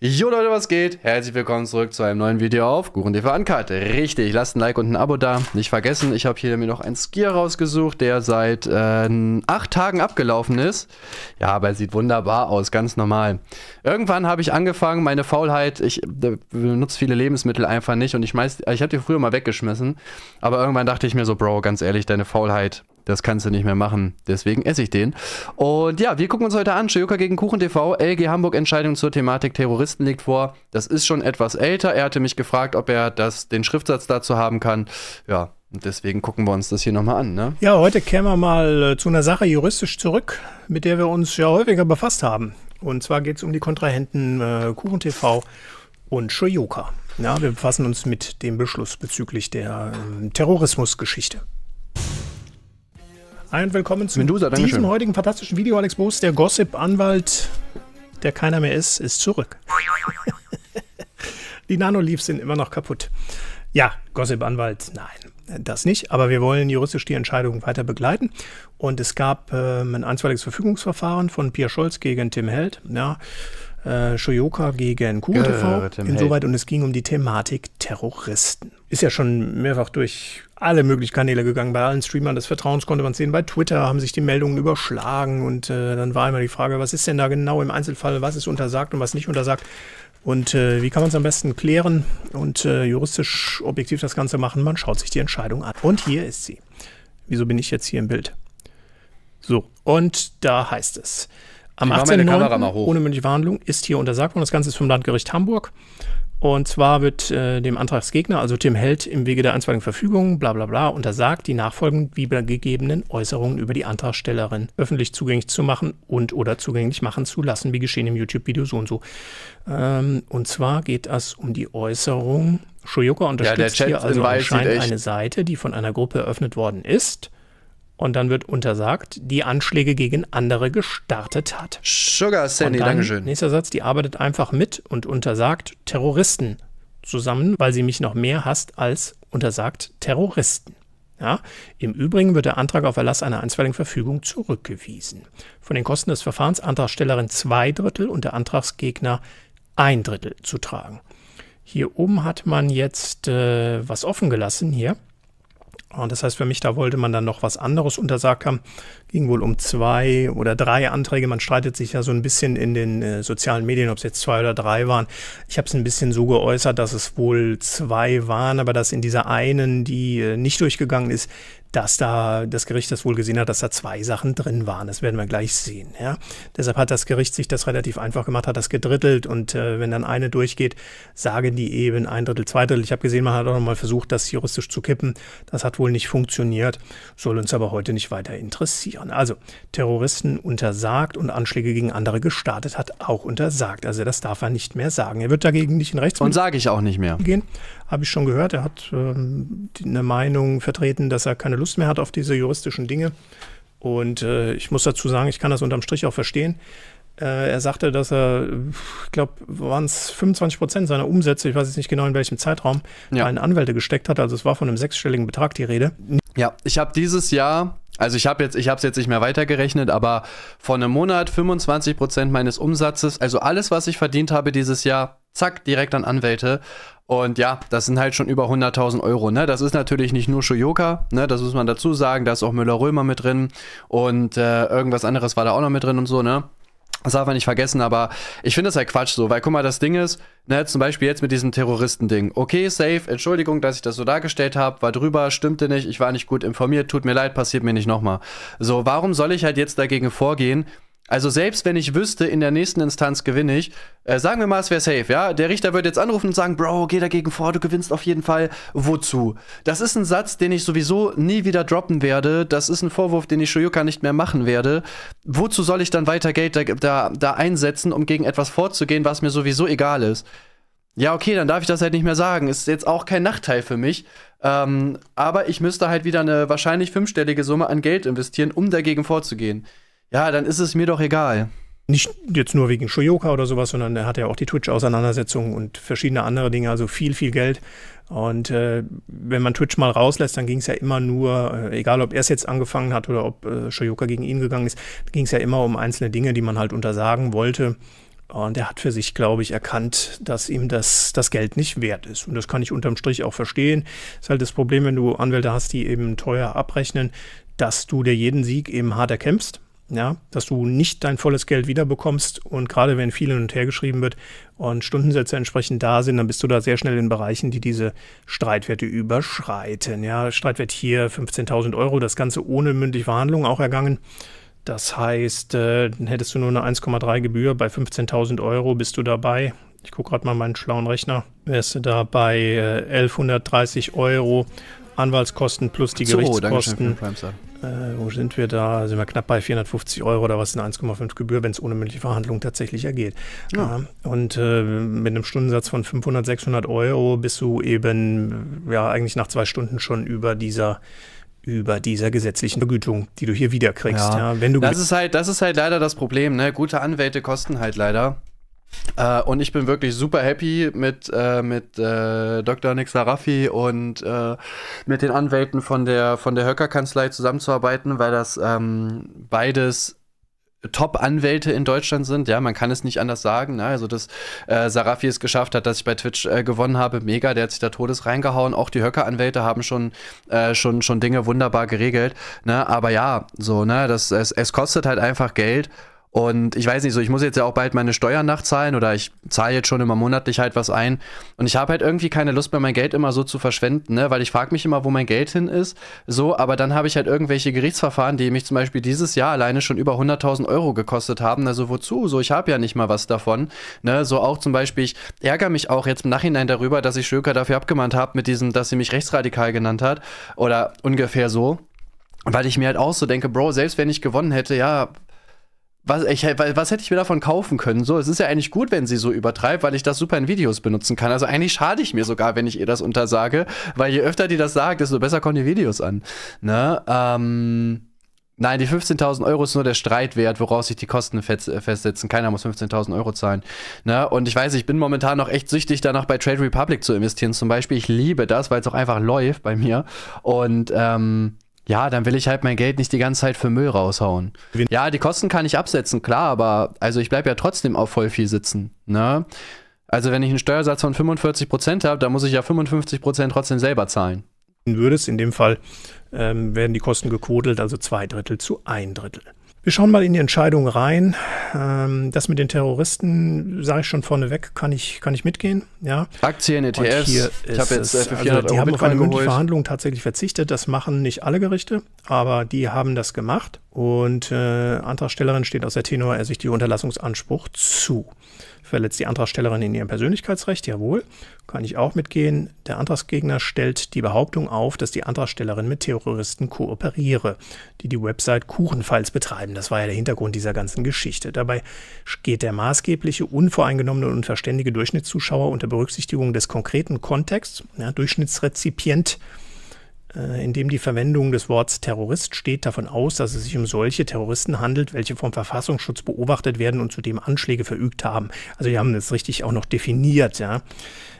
Jo Leute, was geht? Herzlich willkommen zurück zu einem neuen Video auf GurenTV Uncut. Richtig, lasst ein Like und ein Abo da. Nicht vergessen, ich habe hier mir noch einen Skier rausgesucht, der seit äh, acht Tagen abgelaufen ist. Ja, aber er sieht wunderbar aus, ganz normal. Irgendwann habe ich angefangen, meine Faulheit, ich äh, benutze viele Lebensmittel einfach nicht und ich, schmeiß, ich habe die früher mal weggeschmissen. Aber irgendwann dachte ich mir so, Bro, ganz ehrlich, deine Faulheit, das kannst du nicht mehr machen. Deswegen esse ich den. Und ja, wir gucken uns heute an. Schioka gegen Kuchen TV. LG Hamburg Entscheidung zur Thematik Terroristen liegt vor. Das ist schon etwas älter. Er hatte mich gefragt, ob er das, den Schriftsatz dazu haben kann. Ja, und deswegen gucken wir uns das hier nochmal an. Ne? Ja, heute kämen wir mal äh, zu einer Sache juristisch zurück, mit der wir uns ja häufiger befasst haben. Und zwar geht es um die Kontrahenten äh, Kuchen TV und Shoyoka. Ja, wir befassen uns mit dem Beschluss bezüglich der äh, Terrorismusgeschichte. Ein Willkommen zu Mendoza, diesem schön. heutigen fantastischen Video, Alex Boos. Der Gossip-Anwalt, der keiner mehr ist, ist zurück. Die Nanoleafs sind immer noch kaputt. Ja, Gossip-Anwalt, nein, das nicht. Aber wir wollen juristisch die Entscheidung weiter begleiten. Und es gab äh, ein einstweiliges Verfügungsverfahren von Pierre Scholz gegen Tim Held. Ja, äh, Shoyoka gegen Kuga TV. Insoweit und es ging um die Thematik Terroristen. Ist ja schon mehrfach durch alle möglichen Kanäle gegangen. Bei allen Streamern des Vertrauens konnte man sehen. Bei Twitter haben sich die Meldungen überschlagen und äh, dann war immer die Frage, was ist denn da genau im Einzelfall, was ist untersagt und was nicht untersagt. Und äh, wie kann man es am besten klären und äh, juristisch objektiv das Ganze machen? Man schaut sich die Entscheidung an. Und hier ist sie. Wieso bin ich jetzt hier im Bild? So, und da heißt es. Am 18.09. ohne mündliche Verhandlung ist hier untersagt worden. Das Ganze ist vom Landgericht Hamburg. Und zwar wird äh, dem Antragsgegner, also Tim Held, im Wege der einstweiligen Verfügung, bla bla bla, untersagt, die nachfolgend wie gegebenen Äußerungen über die Antragstellerin öffentlich zugänglich zu machen und oder zugänglich machen zu lassen, wie geschehen im YouTube-Video so und so. Ähm, und zwar geht es um die Äußerung, Shoyoka unterstützt ja, hier also anscheinend eine Seite, die von einer Gruppe eröffnet worden ist und dann wird untersagt, die Anschläge gegen andere gestartet hat. Sugar Sandy, Dankeschön. Nächster Satz, die arbeitet einfach mit und untersagt Terroristen zusammen, weil sie mich noch mehr hasst als untersagt Terroristen. Ja, Im Übrigen wird der Antrag auf Erlass einer einstweiligen Verfügung zurückgewiesen. Von den Kosten des Verfahrens Antragstellerin zwei Drittel und der Antragsgegner ein Drittel zu tragen. Hier oben hat man jetzt äh, was offen gelassen hier. Und das heißt, für mich, da wollte man dann noch was anderes untersagt haben ging wohl um zwei oder drei Anträge. Man streitet sich ja so ein bisschen in den äh, sozialen Medien, ob es jetzt zwei oder drei waren. Ich habe es ein bisschen so geäußert, dass es wohl zwei waren, aber dass in dieser einen, die äh, nicht durchgegangen ist, dass da das Gericht das wohl gesehen hat, dass da zwei Sachen drin waren. Das werden wir gleich sehen. Ja? Deshalb hat das Gericht sich das relativ einfach gemacht, hat das gedrittelt und äh, wenn dann eine durchgeht, sagen die eben ein Drittel, zwei Drittel. Ich habe gesehen, man hat auch nochmal versucht, das juristisch zu kippen. Das hat wohl nicht funktioniert, soll uns aber heute nicht weiter interessieren. Stadion. Also Terroristen untersagt und Anschläge gegen andere gestartet hat auch untersagt. Also das darf er nicht mehr sagen. Er wird dagegen nicht in gehen. Und sage ich auch nicht mehr. Gehen. Habe ich schon gehört. Er hat ähm, eine Meinung vertreten, dass er keine Lust mehr hat auf diese juristischen Dinge. Und äh, ich muss dazu sagen, ich kann das unterm Strich auch verstehen. Äh, er sagte, dass er, ich glaube, waren es 25 Prozent seiner Umsätze, ich weiß jetzt nicht genau in welchem Zeitraum, ja. an Anwälte gesteckt hat. Also es war von einem sechsstelligen Betrag die Rede. Ja, ich habe dieses Jahr also ich habe jetzt, ich habe es jetzt nicht mehr weitergerechnet, aber vor einem Monat 25 meines Umsatzes, also alles, was ich verdient habe dieses Jahr, zack, direkt an Anwälte. Und ja, das sind halt schon über 100.000 Euro. Ne? Das ist natürlich nicht nur Shoyoka, ne? das muss man dazu sagen. Da ist auch Müller-Römer mit drin und äh, irgendwas anderes war da auch noch mit drin und so. Ne? Das darf man nicht vergessen, aber ich finde das halt Quatsch so, weil guck mal, das Ding ist, ne, zum Beispiel jetzt mit diesem terroristen Okay, safe, Entschuldigung, dass ich das so dargestellt habe, war drüber, stimmte nicht, ich war nicht gut informiert, tut mir leid, passiert mir nicht nochmal. So, warum soll ich halt jetzt dagegen vorgehen, also selbst wenn ich wüsste, in der nächsten Instanz gewinne ich, äh, sagen wir mal, es wäre safe, ja? Der Richter würde jetzt anrufen und sagen, Bro, geh dagegen vor, du gewinnst auf jeden Fall. Wozu? Das ist ein Satz, den ich sowieso nie wieder droppen werde. Das ist ein Vorwurf, den ich Shoyuka nicht mehr machen werde. Wozu soll ich dann weiter Geld da, da, da einsetzen, um gegen etwas vorzugehen, was mir sowieso egal ist? Ja, okay, dann darf ich das halt nicht mehr sagen. Ist jetzt auch kein Nachteil für mich. Ähm, aber ich müsste halt wieder eine wahrscheinlich fünfstellige Summe an Geld investieren, um dagegen vorzugehen ja, dann ist es mir doch egal. Nicht jetzt nur wegen Shoyoka oder sowas, sondern er hat ja auch die twitch auseinandersetzung und verschiedene andere Dinge, also viel, viel Geld. Und äh, wenn man Twitch mal rauslässt, dann ging es ja immer nur, äh, egal ob er es jetzt angefangen hat oder ob äh, Shoyoka gegen ihn gegangen ist, ging es ja immer um einzelne Dinge, die man halt untersagen wollte. Und er hat für sich, glaube ich, erkannt, dass ihm das, das Geld nicht wert ist. Und das kann ich unterm Strich auch verstehen. Ist halt das Problem, wenn du Anwälte hast, die eben teuer abrechnen, dass du dir jeden Sieg eben hart erkämpfst ja, dass du nicht dein volles Geld wiederbekommst und gerade wenn viel hin und her geschrieben wird und Stundensätze entsprechend da sind, dann bist du da sehr schnell in Bereichen, die diese Streitwerte überschreiten. Ja, Streitwert hier 15.000 Euro, das Ganze ohne mündliche Verhandlung auch ergangen. Das heißt, äh, dann hättest du nur eine 1,3 Gebühr, bei 15.000 Euro bist du dabei. Ich gucke gerade mal meinen schlauen Rechner. Wärst du da bei äh, 1130 Euro Anwaltskosten plus die so, oh, Gerichtskosten. Äh, wo sind wir da? Sind wir knapp bei 450 Euro oder was? in 1,5 Gebühr, wenn es ohne mündliche Verhandlung tatsächlich ergeht. Ja. Äh, und äh, mit einem Stundensatz von 500, 600 Euro bist du eben, ja, eigentlich nach zwei Stunden schon über dieser über dieser gesetzlichen Vergütung, die du hier wiederkriegst. Ja. ja wenn du das ist halt, das ist halt leider das Problem. Ne? Gute Anwälte kosten halt leider. Äh, und ich bin wirklich super happy mit, äh, mit äh, Dr. Nixarafi und äh, mit den Anwälten von der, von der Höcker-Kanzlei zusammenzuarbeiten, weil das ähm, beides Top-Anwälte in Deutschland sind. Ja, man kann es nicht anders sagen. Ne? Also, dass äh, Sarafi es geschafft hat, dass ich bei Twitch äh, gewonnen habe, mega, der hat sich da Todes reingehauen. Auch die Höcker-Anwälte haben schon, äh, schon, schon Dinge wunderbar geregelt. Ne? Aber ja, so, ne, das, es, es kostet halt einfach Geld. Und ich weiß nicht so, ich muss jetzt ja auch bald meine Steuern nachzahlen oder ich zahle jetzt schon immer monatlich halt was ein. Und ich habe halt irgendwie keine Lust mehr, mein Geld immer so zu verschwenden, ne? weil ich frage mich immer, wo mein Geld hin ist. So, aber dann habe ich halt irgendwelche Gerichtsverfahren, die mich zum Beispiel dieses Jahr alleine schon über 100.000 Euro gekostet haben. Also wozu? So, ich habe ja nicht mal was davon. Ne? So auch zum Beispiel, ich ärgere mich auch jetzt im Nachhinein darüber, dass ich Schöker dafür abgemahnt habe mit diesem, dass sie mich rechtsradikal genannt hat oder ungefähr so. Weil ich mir halt auch so denke, Bro, selbst wenn ich gewonnen hätte, ja, was, ich, was hätte ich mir davon kaufen können? So, es ist ja eigentlich gut, wenn sie so übertreibt, weil ich das super in Videos benutzen kann. Also eigentlich schade ich mir sogar, wenn ich ihr das untersage, weil je öfter die das sagt, desto besser kommen die Videos an. Ne? Ähm, nein, die 15.000 Euro ist nur der Streitwert, woraus sich die Kosten äh, festsetzen. Keiner muss 15.000 Euro zahlen. Ne? Und ich weiß, ich bin momentan noch echt süchtig danach, bei Trade Republic zu investieren zum Beispiel. Ich liebe das, weil es auch einfach läuft bei mir. Und ähm, ja, dann will ich halt mein Geld nicht die ganze Zeit für Müll raushauen. Ja, die Kosten kann ich absetzen, klar, aber also ich bleibe ja trotzdem auf voll viel sitzen. Ne? Also wenn ich einen Steuersatz von 45% habe, dann muss ich ja 55% trotzdem selber zahlen. Würdest, in dem Fall ähm, werden die Kosten gekodelt, also zwei Drittel zu ein Drittel. Wir schauen mal in die Entscheidung rein. Ähm, das mit den Terroristen, sage ich schon vorneweg, kann ich, kann ich mitgehen. Ja. Aktien, ETFs, ich habe jetzt F400 also Die haben auf eine mündliche Verhandlung tatsächlich verzichtet. Das machen nicht alle Gerichte, aber die haben das gemacht. Und äh, Antragstellerin steht aus der Tenor Ersicht die Unterlassungsanspruch zu verletzt die Antragstellerin in ihrem Persönlichkeitsrecht, jawohl, kann ich auch mitgehen. Der Antragsgegner stellt die Behauptung auf, dass die Antragstellerin mit Terroristen kooperiere, die die Website Kuchenfalls betreiben. Das war ja der Hintergrund dieser ganzen Geschichte. Dabei geht der maßgebliche, unvoreingenommene und verständige Durchschnittszuschauer unter Berücksichtigung des konkreten Kontexts, ja, Durchschnittsrezipient, äh, in dem die Verwendung des Wortes Terrorist steht davon aus, dass es sich um solche Terroristen handelt, welche vom Verfassungsschutz beobachtet werden und zudem Anschläge verübt haben. Also die haben das richtig auch noch definiert, ja.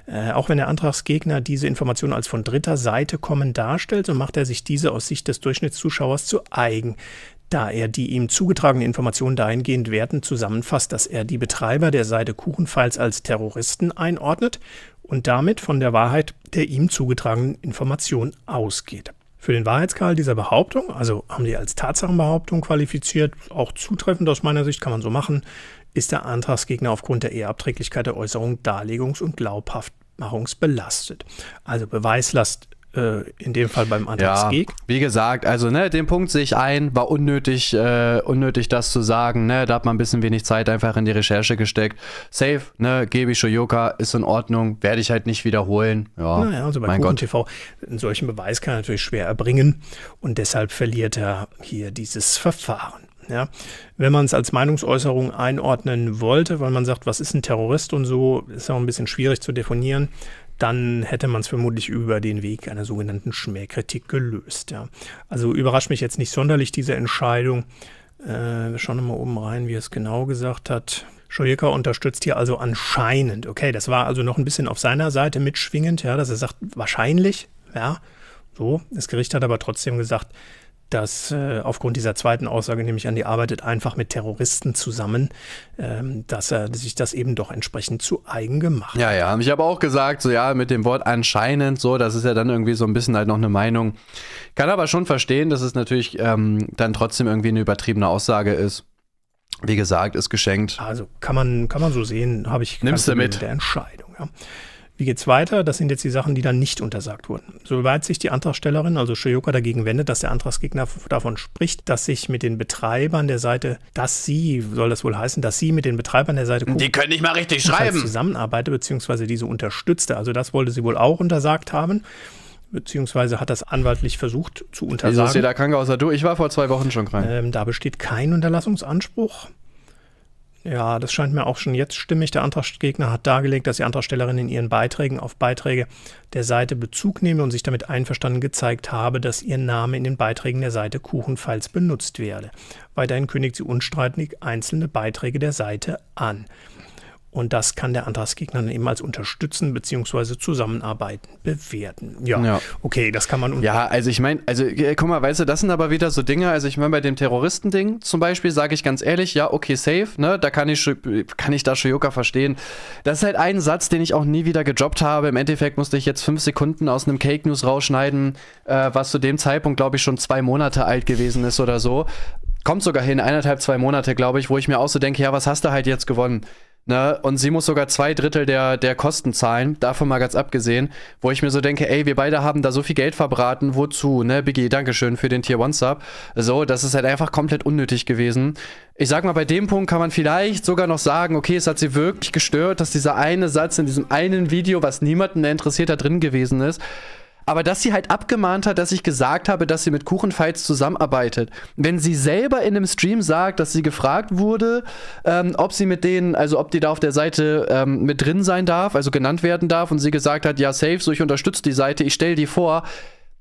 Äh, auch wenn der Antragsgegner diese Information als von dritter Seite kommen darstellt, so macht er sich diese aus Sicht des Durchschnittszuschauers zu eigen, da er die ihm zugetragene Information dahingehend wertend zusammenfasst, dass er die Betreiber der Seite Kuchenfalls als Terroristen einordnet und damit von der Wahrheit der ihm zugetragenen Information ausgeht. Für den Wahrheitsgehalt dieser Behauptung, also haben die als Tatsachenbehauptung qualifiziert, auch zutreffend aus meiner Sicht kann man so machen, ist der Antragsgegner aufgrund der Ehrabträglichkeit der Äußerung darlegungs- und glaubhaftmachungsbelastet. Also Beweislast äh, in dem Fall beim Antragsgeg. Ja, wie gesagt, also ne, den Punkt sehe ich ein, war unnötig, äh, unnötig das zu sagen, ne, da hat man ein bisschen wenig Zeit einfach in die Recherche gesteckt. Safe, ne, Gebi Shoyoka ist in Ordnung, werde ich halt nicht wiederholen. Ja, naja, also bei mein Gott. TV, einen solchen Beweis kann er natürlich schwer erbringen und deshalb verliert er hier dieses Verfahren. Ja, wenn man es als Meinungsäußerung einordnen wollte, weil man sagt, was ist ein Terrorist und so, ist auch ein bisschen schwierig zu definieren dann hätte man es vermutlich über den Weg einer sogenannten Schmähkritik gelöst. Ja. Also überrascht mich jetzt nicht sonderlich diese Entscheidung. Äh, wir schauen nochmal oben rein, wie er es genau gesagt hat. Schojeka unterstützt hier also anscheinend. Okay, das war also noch ein bisschen auf seiner Seite mitschwingend, ja, dass er sagt, wahrscheinlich, ja, so. Das Gericht hat aber trotzdem gesagt, dass äh, aufgrund dieser zweiten Aussage, nämlich an die arbeitet einfach mit Terroristen zusammen, ähm, dass er sich das eben doch entsprechend zu eigen gemacht hat. Ja, ja, ich habe auch gesagt, so ja, mit dem Wort anscheinend, so, das ist ja dann irgendwie so ein bisschen halt noch eine Meinung. Kann aber schon verstehen, dass es natürlich ähm, dann trotzdem irgendwie eine übertriebene Aussage ist. Wie gesagt, ist geschenkt. Also kann man, kann man so sehen, habe ich Nimmst du mit der Entscheidung. Ja. Wie geht es weiter? Das sind jetzt die Sachen, die dann nicht untersagt wurden. Soweit sich die Antragstellerin, also Shoyoka, dagegen wendet, dass der Antragsgegner davon spricht, dass sich mit den Betreibern der Seite, dass sie, soll das wohl heißen, dass sie mit den Betreibern der Seite die können nicht mal richtig schreiben zusammenarbeite beziehungsweise diese unterstützte. Also das wollte sie wohl auch untersagt haben beziehungsweise hat das anwaltlich versucht zu untersagen. Jesus, da kann außer du. Ich war vor zwei Wochen schon krank. Ähm, da besteht kein Unterlassungsanspruch. Ja, das scheint mir auch schon jetzt stimmig. Der Antragsgegner hat dargelegt, dass die Antragstellerin in ihren Beiträgen auf Beiträge der Seite Bezug nehme und sich damit einverstanden gezeigt habe, dass ihr Name in den Beiträgen der Seite Kuchenfalls benutzt werde. Weiterhin kündigt sie unstreitig einzelne Beiträge der Seite an. Und das kann der Antragsgegner dann eben als unterstützen bzw. Zusammenarbeiten bewerten. Ja. ja. okay, das kann man. Ja, also ich meine, also äh, guck mal, weißt du, das sind aber wieder so Dinge. Also ich meine, bei dem Terroristending zum Beispiel sage ich ganz ehrlich, ja, okay, safe, ne, da kann ich, kann ich da Shoyoka verstehen. Das ist halt ein Satz, den ich auch nie wieder gejobbt habe. Im Endeffekt musste ich jetzt fünf Sekunden aus einem Cake News rausschneiden, äh, was zu dem Zeitpunkt, glaube ich, schon zwei Monate alt gewesen ist oder so kommt sogar hin, eineinhalb, zwei Monate, glaube ich, wo ich mir auch so denke, ja, was hast du halt jetzt gewonnen? Ne? Und sie muss sogar zwei Drittel der, der Kosten zahlen, davon mal ganz abgesehen, wo ich mir so denke, ey, wir beide haben da so viel Geld verbraten, wozu, ne, Biggie, Dankeschön für den Tier One Sub. So, das ist halt einfach komplett unnötig gewesen. Ich sag mal, bei dem Punkt kann man vielleicht sogar noch sagen, okay, es hat sie wirklich gestört, dass dieser eine Satz in diesem einen Video, was niemanden interessiert, da drin gewesen ist aber dass sie halt abgemahnt hat, dass ich gesagt habe, dass sie mit Kuchenfalls zusammenarbeitet. Wenn sie selber in dem Stream sagt, dass sie gefragt wurde, ähm, ob sie mit denen, also ob die da auf der Seite ähm, mit drin sein darf, also genannt werden darf, und sie gesagt hat, ja, safe, so ich unterstütze die Seite, ich stelle die vor,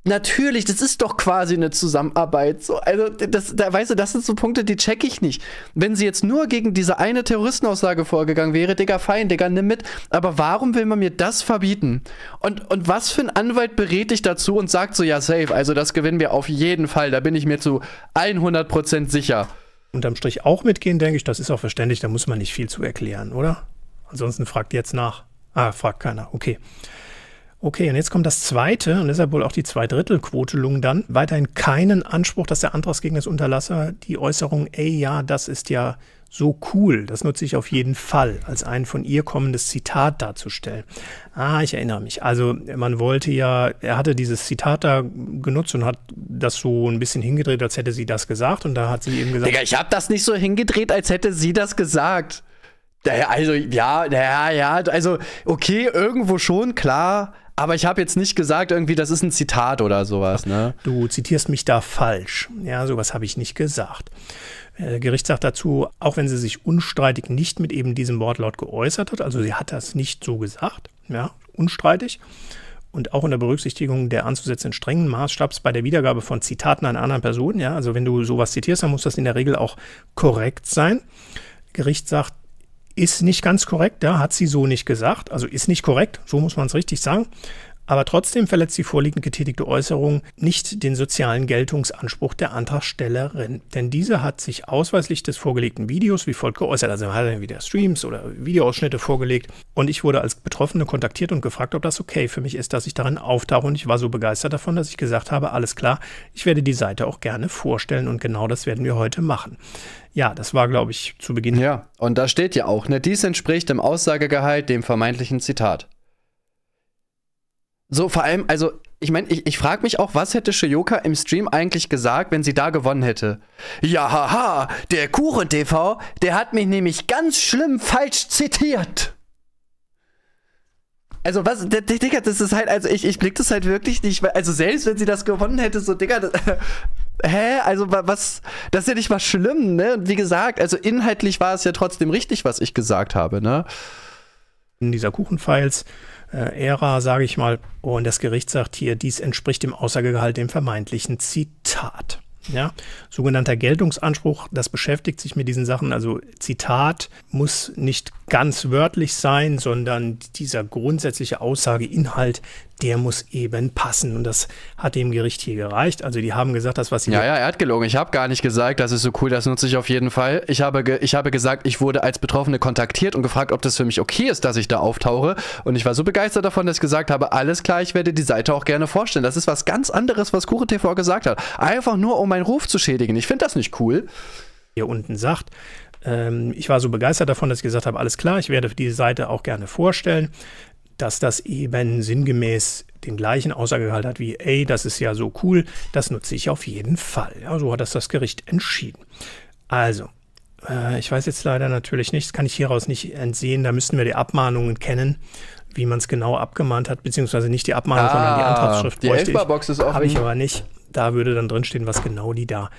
Natürlich, das ist doch quasi eine Zusammenarbeit. So, also, das, da, weißt du, das sind so Punkte, die check ich nicht. Wenn sie jetzt nur gegen diese eine Terroristenaussage vorgegangen wäre, Digga, fein, Digga, nimm mit. Aber warum will man mir das verbieten? Und, und was für ein Anwalt berät dich dazu und sagt so, ja, safe, also das gewinnen wir auf jeden Fall, da bin ich mir zu 100% sicher. Unterm Strich auch mitgehen, denke ich, das ist auch verständlich, da muss man nicht viel zu erklären, oder? Ansonsten fragt jetzt nach. Ah, fragt keiner, okay. Okay, und jetzt kommt das zweite, und deshalb wohl auch die Zweidrittelquotelung dann. Weiterhin keinen Anspruch, dass der Antragsgegner des unterlasse. Die Äußerung, ey, ja, das ist ja so cool, das nutze ich auf jeden Fall, als ein von ihr kommendes Zitat darzustellen. Ah, ich erinnere mich. Also man wollte ja, er hatte dieses Zitat da genutzt und hat das so ein bisschen hingedreht, als hätte sie das gesagt. Und da hat sie eben gesagt... Digga, ich habe das nicht so hingedreht, als hätte sie das gesagt. Also ja, ja, ja, also okay, irgendwo schon, klar, aber ich habe jetzt nicht gesagt, irgendwie, das ist ein Zitat oder sowas. Ne? Du zitierst mich da falsch. Ja, sowas habe ich nicht gesagt. Äh, Gericht sagt dazu, auch wenn sie sich unstreitig nicht mit eben diesem Wortlaut geäußert hat, also sie hat das nicht so gesagt, ja, unstreitig, und auch unter Berücksichtigung der anzusetzenden strengen Maßstabs bei der Wiedergabe von Zitaten an anderen Personen, ja, also wenn du sowas zitierst, dann muss das in der Regel auch korrekt sein. Gericht sagt, ist nicht ganz korrekt, da ja, hat sie so nicht gesagt. Also ist nicht korrekt, so muss man es richtig sagen. Aber trotzdem verletzt die vorliegend getätigte Äußerung nicht den sozialen Geltungsanspruch der Antragstellerin, denn diese hat sich ausweislich des vorgelegten Videos wie folgt geäußert. Also man hat dann wieder Streams oder Videoausschnitte vorgelegt und ich wurde als Betroffene kontaktiert und gefragt, ob das okay für mich ist, dass ich darin auftauche und ich war so begeistert davon, dass ich gesagt habe, alles klar, ich werde die Seite auch gerne vorstellen und genau das werden wir heute machen. Ja, das war, glaube ich, zu Beginn. Ja, und da steht ja auch, ne, dies entspricht dem Aussagegehalt, dem vermeintlichen Zitat. So, vor allem, also, ich meine, ich, ich frage mich auch, was hätte Shoyoka im Stream eigentlich gesagt, wenn sie da gewonnen hätte? Ja, haha, der Kuchen-TV, der hat mich nämlich ganz schlimm falsch zitiert. Also, was, Digga, das ist halt, also ich, ich blick das halt wirklich nicht, also selbst wenn sie das gewonnen hätte, so, Digga, das, hä? Also, was, das ist ja nicht mal schlimm, ne? Und wie gesagt, also inhaltlich war es ja trotzdem richtig, was ich gesagt habe, ne? In dieser Kuchenfiles. files äh, Ära, sage ich mal. Und das Gericht sagt hier, dies entspricht dem Aussagegehalt dem vermeintlichen Zitat. Ja, sogenannter Geltungsanspruch, das beschäftigt sich mit diesen Sachen. Also Zitat muss nicht ganz wörtlich sein, sondern dieser grundsätzliche Aussageinhalt, der muss eben passen. Und das hat dem Gericht hier gereicht. Also die haben gesagt, das, was sie. Ja, ja, er hat gelogen. Ich habe gar nicht gesagt, das ist so cool, das nutze ich auf jeden Fall. Ich habe, ich habe gesagt, ich wurde als Betroffene kontaktiert und gefragt, ob das für mich okay ist, dass ich da auftauche. Und ich war so begeistert davon, dass ich gesagt habe, alles klar, ich werde die Seite auch gerne vorstellen. Das ist was ganz anderes, was Kure TV gesagt hat. Einfach nur, um meinen Ruf zu schädigen. Ich finde das nicht cool. Hier unten sagt, ähm, ich war so begeistert davon, dass ich gesagt habe, alles klar, ich werde diese Seite auch gerne vorstellen dass das eben sinngemäß den gleichen Aussagegehalt hat wie, ey, das ist ja so cool, das nutze ich auf jeden Fall. Ja, so hat das das Gericht entschieden. Also, äh, ich weiß jetzt leider natürlich nichts, kann ich hieraus nicht entsehen, da müssten wir die Abmahnungen kennen, wie man es genau abgemahnt hat, beziehungsweise nicht die Abmahnung, ah, sondern die ah, Antragsschrift. Die Elfbarbox ist offen. Habe ich aber nicht. Da würde dann drinstehen, was genau die da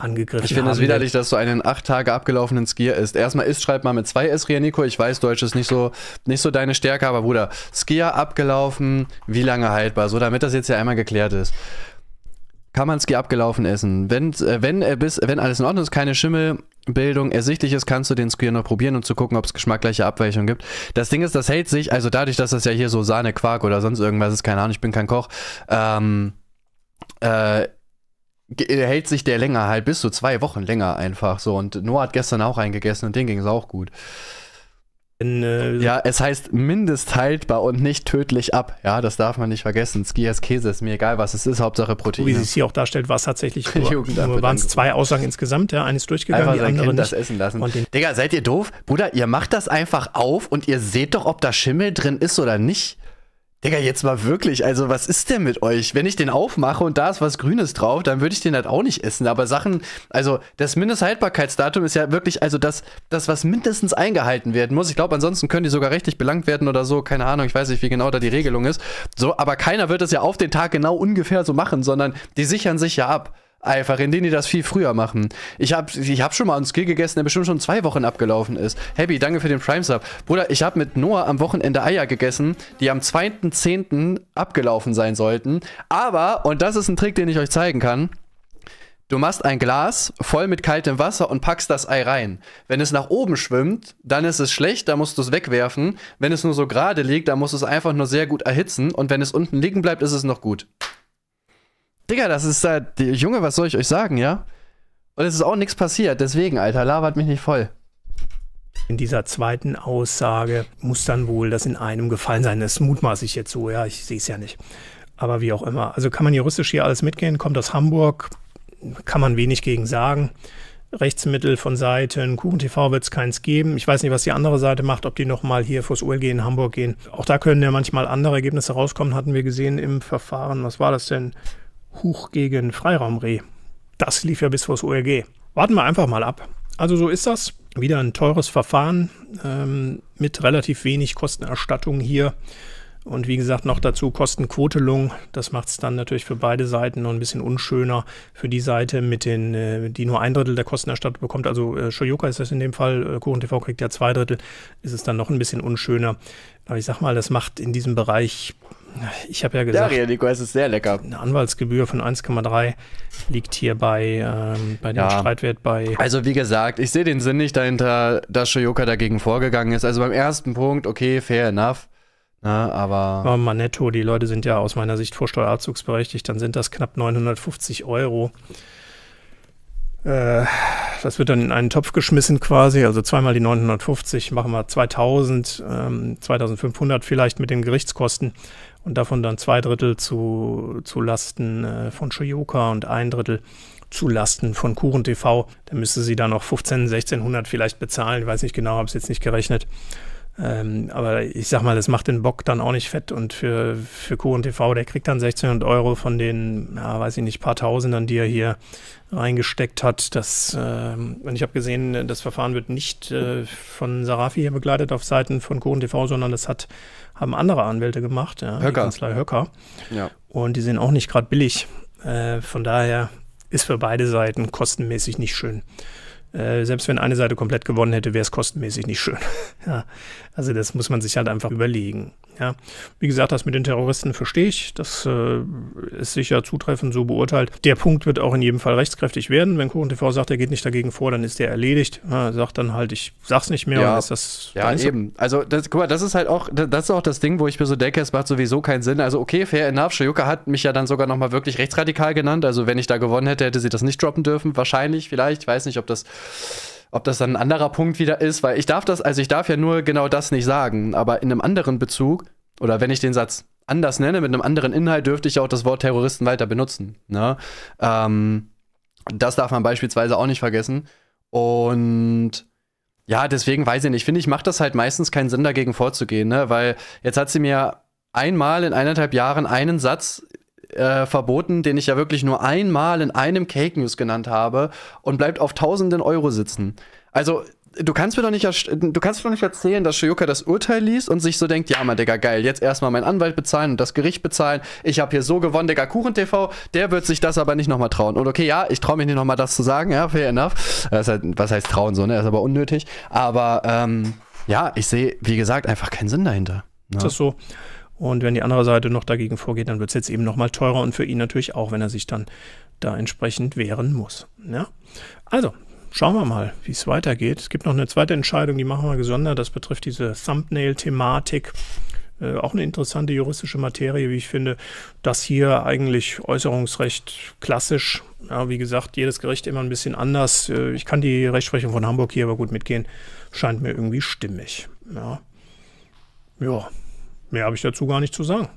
angegriffen Ich finde es widerlich, dass du einen acht Tage abgelaufenen Skier isst. Erstmal isst, schreibt mal mit zwei S, Rianico. Ich weiß, Deutsch ist nicht so, nicht so deine Stärke, aber Bruder, Skier abgelaufen, wie lange haltbar? So, damit das jetzt ja einmal geklärt ist. Kann man Skier abgelaufen essen? Wenn, äh, wenn, äh, bis, wenn alles in Ordnung ist, keine Schimmelbildung ersichtlich ist, kannst du den Skier noch probieren um zu gucken, ob es geschmackgleiche Abweichungen gibt. Das Ding ist, das hält sich, also dadurch, dass das ja hier so Sahne, Quark oder sonst irgendwas ist, keine Ahnung, ich bin kein Koch, ähm, äh, äh, hält sich der länger halt bis zu zwei Wochen länger einfach so. Und Noah hat gestern auch eingegessen und den ging es auch gut. In, äh, ja, es heißt mindesthaltbar und nicht tödlich ab. Ja, das darf man nicht vergessen. Ski als Käse ist mir egal, was es ist, Hauptsache Protein. wie sie es hier auch darstellt, war es tatsächlich waren es zwei Aussagen insgesamt. Ja, eines durchgegangen, einfach die andere kind nicht. das essen lassen. Und den Digga, seid ihr doof? Bruder, ihr macht das einfach auf und ihr seht doch, ob da Schimmel drin ist oder nicht. Digga, jetzt mal wirklich, also was ist denn mit euch? Wenn ich den aufmache und da ist was Grünes drauf, dann würde ich den halt auch nicht essen. Aber Sachen, also das Mindesthaltbarkeitsdatum ist ja wirklich, also das, das was mindestens eingehalten werden muss. Ich glaube, ansonsten können die sogar rechtlich belangt werden oder so. Keine Ahnung, ich weiß nicht, wie genau da die Regelung ist. So, aber keiner wird das ja auf den Tag genau ungefähr so machen, sondern die sichern sich ja ab. Einfach, indem die das viel früher machen. Ich hab, ich hab schon mal einen Skill gegessen, der bestimmt schon zwei Wochen abgelaufen ist. Happy, danke für den Prime-Sub. Bruder, ich hab mit Noah am Wochenende Eier gegessen, die am 2.10. abgelaufen sein sollten. Aber, und das ist ein Trick, den ich euch zeigen kann, Du machst ein Glas voll mit kaltem Wasser und packst das Ei rein. Wenn es nach oben schwimmt, dann ist es schlecht, da musst du es wegwerfen. Wenn es nur so gerade liegt, dann musst du es einfach nur sehr gut erhitzen. Und wenn es unten liegen bleibt, ist es noch gut. Digga, das ist halt, Junge, was soll ich euch sagen, ja? Und es ist auch nichts passiert, deswegen, Alter, labert mich nicht voll. In dieser zweiten Aussage muss dann wohl das in einem gefallen sein. Das mutmaße ich jetzt so, ja, ich sehe es ja nicht. Aber wie auch immer. Also kann man juristisch hier alles mitgehen, kommt aus Hamburg, kann man wenig gegen sagen. Rechtsmittel von Seiten. Kuchen TV wird es keins geben. Ich weiß nicht, was die andere Seite macht, ob die nochmal hier vors OLG in Hamburg gehen. Auch da können ja manchmal andere Ergebnisse rauskommen, hatten wir gesehen im Verfahren. Was war das denn? Huch gegen Freiraumreh. Das lief ja bis vors ORG. Warten wir einfach mal ab. Also so ist das. Wieder ein teures Verfahren ähm, mit relativ wenig Kostenerstattung hier. Und wie gesagt, noch dazu Kostenquotelung. Das macht es dann natürlich für beide Seiten noch ein bisschen unschöner. Für die Seite, mit den, äh, die nur ein Drittel der Kostenerstattung bekommt, also äh, Shoyoka ist das in dem Fall, äh, KuchenTV kriegt ja zwei Drittel, ist es dann noch ein bisschen unschöner. Aber ich sag mal, das macht in diesem Bereich ich habe ja gesagt. Ja, Nico, es ist sehr lecker. Eine Anwaltsgebühr von 1,3 liegt hier bei, ähm, bei dem ja. Streitwert bei. Also, wie gesagt, ich sehe den Sinn nicht dahinter, dass Shoyoka dagegen vorgegangen ist. Also, beim ersten Punkt, okay, fair enough. Na, ne, aber. Aber mal netto, die Leute sind ja aus meiner Sicht vorsteuerabzugsberechtigt, dann sind das knapp 950 Euro. Äh, das wird dann in einen Topf geschmissen quasi, also zweimal die 950, machen wir 2000, 2500 ähm, vielleicht mit den Gerichtskosten und davon dann zwei Drittel zu, zu Lasten äh, von Shoyoka und ein Drittel zu Lasten von Kuchen TV. Da müsste sie dann noch 15, 1600 vielleicht bezahlen. Ich weiß nicht genau, habe es jetzt nicht gerechnet. Ähm, aber ich sag mal, das macht den Bock dann auch nicht fett. Und für, für Co und TV, der kriegt dann 1600 Euro von den, ja, weiß ich nicht, paar Tausendern, die er hier reingesteckt hat. Das, ähm, und ich habe gesehen, das Verfahren wird nicht äh, von Sarafi hier begleitet auf Seiten von Co und TV, sondern das hat, haben andere Anwälte gemacht, ja, Höcker. die Kanzlei Höcker. Ja. Und die sind auch nicht gerade billig. Äh, von daher ist für beide Seiten kostenmäßig nicht schön. Äh, selbst wenn eine Seite komplett gewonnen hätte, wäre es kostenmäßig nicht schön. ja, also das muss man sich halt einfach überlegen. Ja, wie gesagt, das mit den Terroristen verstehe ich. Das äh, ist sicher zutreffend so beurteilt. Der Punkt wird auch in jedem Fall rechtskräftig werden. Wenn KuchenTV sagt, er geht nicht dagegen vor, dann ist der erledigt. Ja, sagt dann halt, ich sag's nicht mehr. Ja, ist das, ja eben. Also, das, guck mal, das ist halt auch das, ist auch das Ding, wo ich mir so denke, es macht sowieso keinen Sinn. Also, okay, fair enough. Shoyuka hat mich ja dann sogar nochmal wirklich rechtsradikal genannt. Also, wenn ich da gewonnen hätte, hätte sie das nicht droppen dürfen. Wahrscheinlich, vielleicht. Ich weiß nicht, ob das ob das dann ein anderer Punkt wieder ist, weil ich darf das, also ich darf ja nur genau das nicht sagen, aber in einem anderen Bezug, oder wenn ich den Satz anders nenne, mit einem anderen Inhalt, dürfte ich auch das Wort Terroristen weiter benutzen. Ne? Ähm, das darf man beispielsweise auch nicht vergessen. Und ja, deswegen weiß ich nicht. finde, ich macht das halt meistens keinen Sinn, dagegen vorzugehen, ne? Weil jetzt hat sie mir einmal in eineinhalb Jahren einen Satz äh, verboten, den ich ja wirklich nur einmal in einem Cake News genannt habe und bleibt auf tausenden Euro sitzen. Also, du kannst mir doch nicht, du kannst mir doch nicht erzählen, dass Shoyoka das Urteil liest und sich so denkt, ja, Mann, Digga, geil, jetzt erstmal meinen Anwalt bezahlen und das Gericht bezahlen. Ich habe hier so gewonnen, Digga, Kuchen TV, der wird sich das aber nicht nochmal trauen. Und okay, ja, ich traue mich nicht nochmal das zu sagen, ja, fair enough. Halt, was heißt trauen so, ne? Das ist aber unnötig. Aber ähm, ja, ich sehe, wie gesagt, einfach keinen Sinn dahinter. Ja. Ne? Ist das so? Und wenn die andere Seite noch dagegen vorgeht, dann wird es jetzt eben nochmal teurer und für ihn natürlich auch, wenn er sich dann da entsprechend wehren muss. Ja? Also, schauen wir mal, wie es weitergeht. Es gibt noch eine zweite Entscheidung, die machen wir gesondert. Das betrifft diese Thumbnail-Thematik. Äh, auch eine interessante juristische Materie, wie ich finde, dass hier eigentlich Äußerungsrecht klassisch, ja, wie gesagt, jedes Gericht immer ein bisschen anders. Äh, ich kann die Rechtsprechung von Hamburg hier aber gut mitgehen, scheint mir irgendwie stimmig. Ja, ja Mehr habe ich dazu gar nicht zu sagen.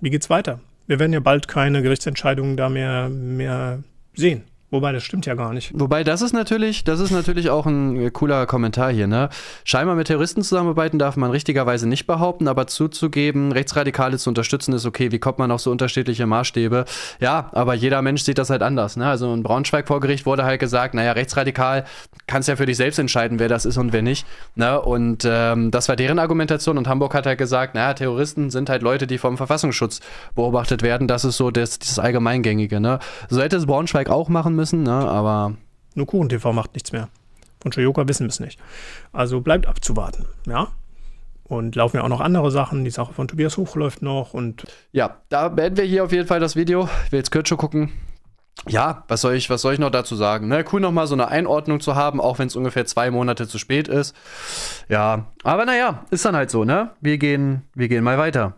Wie geht's weiter? Wir werden ja bald keine Gerichtsentscheidungen da mehr, mehr sehen. Wobei, das stimmt ja gar nicht. Wobei, das ist natürlich, das ist natürlich auch ein äh, cooler Kommentar hier, ne? Scheinbar mit Terroristen zusammenarbeiten darf man richtigerweise nicht behaupten, aber zuzugeben, Rechtsradikale zu unterstützen ist okay. Wie kommt man auf so unterschiedliche Maßstäbe? Ja, aber jeder Mensch sieht das halt anders, ne? Also in Braunschweig vor Gericht wurde halt gesagt, naja, rechtsradikal kannst ja für dich selbst entscheiden, wer das ist und wer nicht, ne? Und ähm, das war deren Argumentation und Hamburg hat halt gesagt, naja, Terroristen sind halt Leute, die vom Verfassungsschutz beobachtet werden. Das ist so das, das Allgemeingängige, ne? So hätte es Braunschweig auch machen müssen, ne? aber. Nur Kuchen TV macht nichts mehr. Von Shoyoka wissen wir es nicht. Also bleibt abzuwarten, ja? Und laufen ja auch noch andere Sachen. Die Sache von Tobias Huch läuft noch und. Ja, da beenden wir hier auf jeden Fall das Video. Ich will jetzt Kürtsche gucken. Ja, was soll ich, was soll ich noch dazu sagen? Ne, cool, nochmal so eine Einordnung zu haben, auch wenn es ungefähr zwei Monate zu spät ist. Ja, aber naja, ist dann halt so, ne? Wir gehen, wir gehen mal weiter.